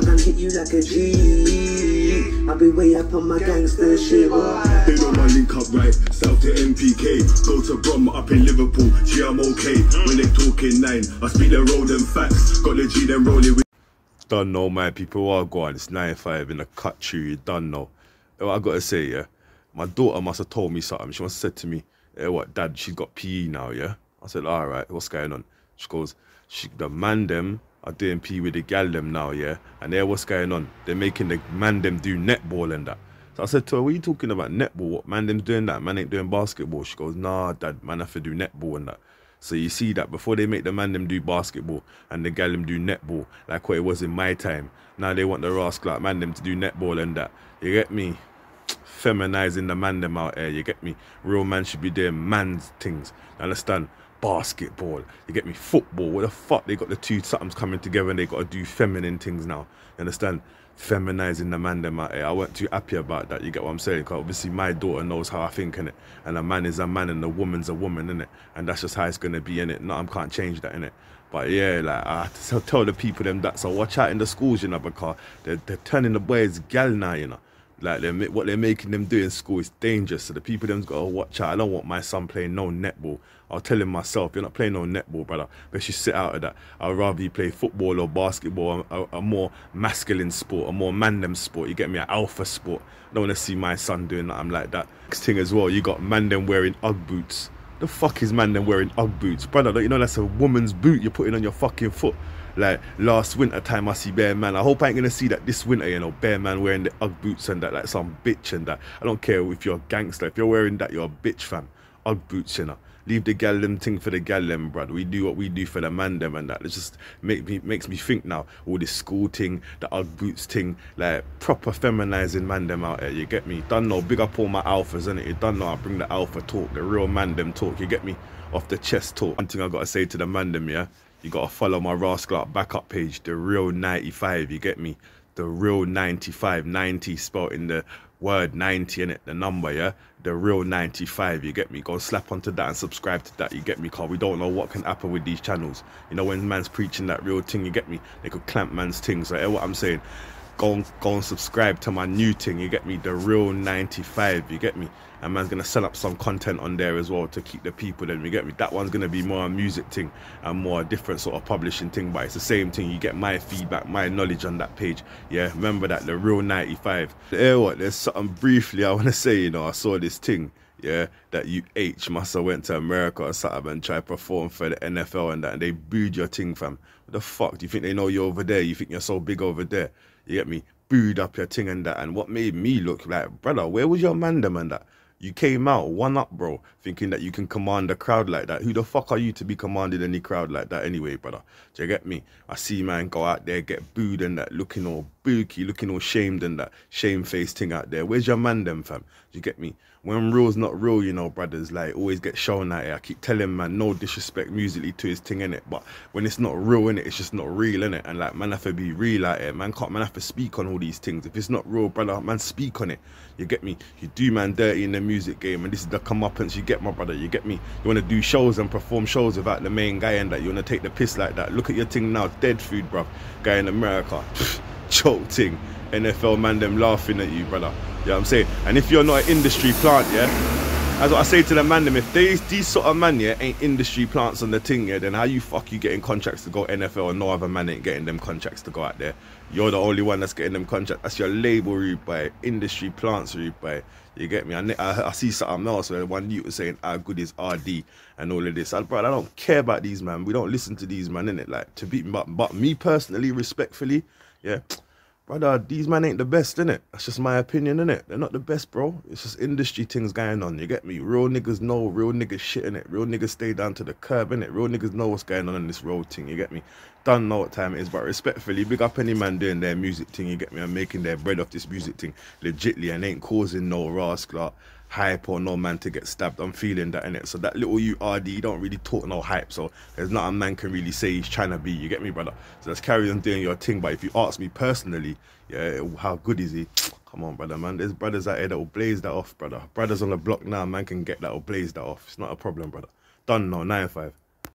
bitch, I hit you like a G. I G. I'll be way up on my gangster shit. Right? They know my link up right, south to MPK. Go to Brom up in Liverpool, G, I'm okay. When they talking nine, I speak the road and facts. Got the G, then rolling with. Don't know, man. People are going. It's 9 5 in the country. You not know. I gotta say, yeah. My daughter must have told me something. She once said to me, hey, eh, what, dad, she's got PE now, yeah? I said, all right, what's going on? She goes, she, the man them are doing P with the gal them now, yeah? And they're what's going on? They're making the man them do netball and that. So I said to her, what are you talking about netball? What man them's doing that? Man ain't doing basketball. She goes, nah, dad, man have to do netball and that. So you see that before they make the man them do basketball and the gal them do netball, like what it was in my time. Now they want the rascal like man them to do netball and that. You get me? Feminizing the man them out there, you get me? Real man should be doing man's things. Understand? basketball. You get me? Football. What the fuck? They got the two somethings coming together and they got to do feminine things now. You understand? Feminizing the man them out eh? here. I weren't too happy about that. You get what I'm saying? Because obviously my daughter knows how I think in it, and a man is a man and a woman's a woman in it, and that's just how it's gonna be in it. I can't change that in it. But yeah, like I tell the people them that. So watch out in the schools, you know, because they're, they're turning the boys gal now, you know. Like they're, what they're making them do in school is dangerous. So the people them's got to watch out. I don't want my son playing no netball. I'll tell him myself, you're not playing no netball, brother. But you sit out of that. I'd rather you play football or basketball, a, a more masculine sport, a more man them sport. You get me, an alpha sport. I don't want to see my son doing that. I'm like that. Next thing as well, you got man them wearing UGG boots the fuck is man then wearing Ugg boots? Brother, don't you know that's a woman's boot you're putting on your fucking foot? Like last winter time I see bear man. I hope I ain't gonna see that this winter, you know, bear man wearing the Ugg boots and that like some bitch and that. I don't care if you're a gangster, if you're wearing that, you're a bitch fam. Ugg boots in her. Leave the gal them thing for the gal them, bruv. We do what we do for the man them and that. It just make me makes me think now. All this school thing, the Ugg boots thing, like proper feminizing man them out here. You get me? Done no big up all my alphas, innit? You done no I bring the alpha talk, the real man them talk. You get me? Off the chest talk. One thing I gotta say to the man them, yeah. You gotta follow my rascal backup page, the real 95. You get me? The real 95, 90 spelled in the word 90 in it, the number, yeah, the real 95, you get me? Go slap onto that and subscribe to that, you get me? Cause we don't know what can happen with these channels. You know, when man's preaching that real thing, you get me? They could clamp man's things, so, right? what I'm saying? go and, go and subscribe to my new thing. You get me? The real 95. You get me? And man's gonna set up some content on there as well to keep the people. Then you get me? That one's gonna be more a music thing and more a different sort of publishing thing, but it's the same thing. You get my feedback, my knowledge on that page. Yeah, remember that the real 95. You what? There's something briefly I wanna say. You know, I saw this thing yeah, that you H must have went to America or something and tried to perform for the NFL and that, and they booed your thing, fam. What the fuck? Do you think they know you're over there? You think you're so big over there? You get me? Booed up your thing and that. And what made me look like, brother, where was your man them and that? You came out one up, bro, thinking that you can command a crowd like that. Who the fuck are you to be commanding any crowd like that anyway, brother? Do you get me? I see man go out there, get booed and that, looking all booky, looking all shamed and that, shame-faced thing out there. Where's your man them, fam? Do you get me? when real's not real, you know, brothers, like always get shown at it. I keep telling man, no disrespect musically to his thing in it, but when it's not real in it, it's just not real in it. And like man have to be real at it. Man can't man have to speak on all these things. If it's not real, brother, man speak on it. You get me? You do man dirty in the music game, and this is the comeuppance. You get my brother? You get me? You want to do shows and perform shows without the main guy and that? You want to take the piss like that? Look at your thing now, dead food, bro. Guy in America. jolting NFL man them laughing at you, brother. You know what I'm saying? And if you're not an industry plant, yeah, as what I say to the man them. If these these sort of man yeah ain't industry plants on the thing, yeah, then how you fuck you getting contracts to go NFL and no other man ain't getting them contracts to go out there? You're the only one that's getting them contracts. That's your label you by industry plants you by. You get me? I, I, I see something else where one you was saying how good is RD and all of this. I, bro, I don't care about these man. We don't listen to these man in it. Like to be, but, but me personally, respectfully, yeah, brother, these man ain't the best, in it. That's just my opinion, in it. They're not the best, bro. It's just industry things going on. You get me? Real niggas know real niggas shit innit? it. Real niggas stay down to the curb in it. Real niggas know what's going on in this road thing. You get me? Don't know what time it is, but respectfully, big up any man doing their music thing. You get me? I'm making their bread off this music thing legitly and ain't causing no rascal hype or no man to get stabbed. I'm feeling that in it. So that little URD, you don't really talk no hype. So there's not a man can really say he's trying to be. You get me, brother? So let's carry on doing your thing. But if you ask me personally, yeah, how good is he? Come on, brother, man. There's brothers out here that will blaze that off, brother. Brothers on the block now, man can get that or blaze that off. It's not a problem, brother. Done now, 9-5.